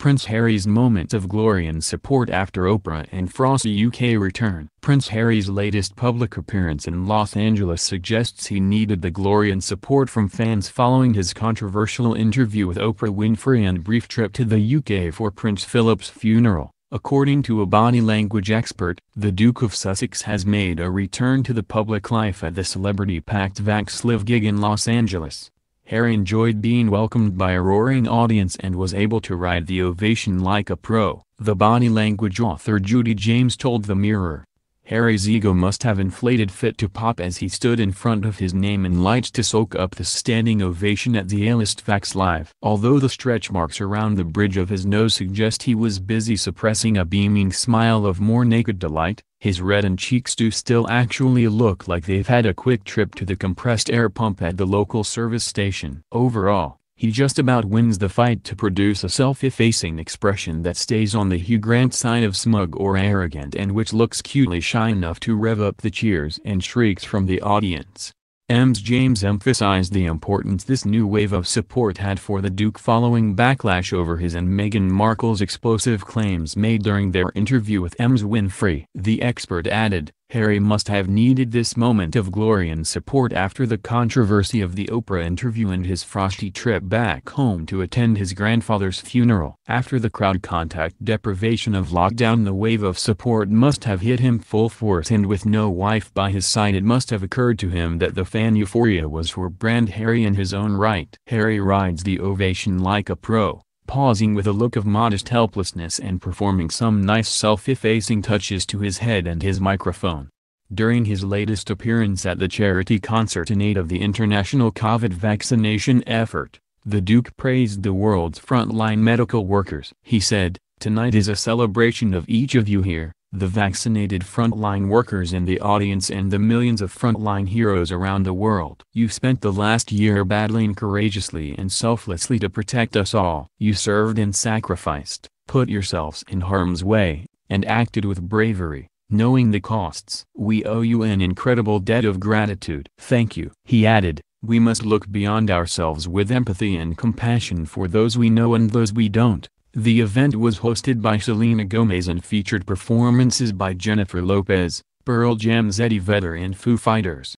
Prince Harry's moment of glory and support after Oprah and Frosty UK return. Prince Harry's latest public appearance in Los Angeles suggests he needed the glory and support from fans following his controversial interview with Oprah Winfrey and brief trip to the UK for Prince Philip's funeral. According to a body language expert, the Duke of Sussex has made a return to the public life at the celebrity-packed Vax Live gig in Los Angeles. Harry enjoyed being welcomed by a roaring audience and was able to ride the ovation like a pro. The body language author Judy James told the Mirror, Harry's ego must have inflated fit to pop as he stood in front of his name in lights to soak up the standing ovation at the A-list Fax Live. Although the stretch marks around the bridge of his nose suggest he was busy suppressing a beaming smile of more naked delight, his reddened cheeks do still actually look like they've had a quick trip to the compressed air pump at the local service station. Overall, he just about wins the fight to produce a self-effacing expression that stays on the Hugh Grant side of smug or arrogant and which looks cutely shy enough to rev up the cheers and shrieks from the audience. M's James emphasized the importance this new wave of support had for the Duke following backlash over his and Meghan Markle's explosive claims made during their interview with M's Winfrey. The expert added, Harry must have needed this moment of glory and support after the controversy of the Oprah interview and his frosty trip back home to attend his grandfather's funeral. After the crowd contact deprivation of lockdown the wave of support must have hit him full force and with no wife by his side it must have occurred to him that the fan euphoria was for brand Harry in his own right. Harry rides the ovation like a pro pausing with a look of modest helplessness and performing some nice self-effacing touches to his head and his microphone. During his latest appearance at the charity concert in aid of the international COVID vaccination effort, the Duke praised the world's frontline medical workers. He said, Tonight is a celebration of each of you here, the vaccinated frontline workers in the audience and the millions of frontline heroes around the world. You spent the last year battling courageously and selflessly to protect us all. You served and sacrificed, put yourselves in harm's way, and acted with bravery, knowing the costs. We owe you an incredible debt of gratitude. Thank you. He added, we must look beyond ourselves with empathy and compassion for those we know and those we don't. The event was hosted by Selena Gomez and featured performances by Jennifer Lopez, Pearl Jam's Eddie Vedder and Foo Fighters.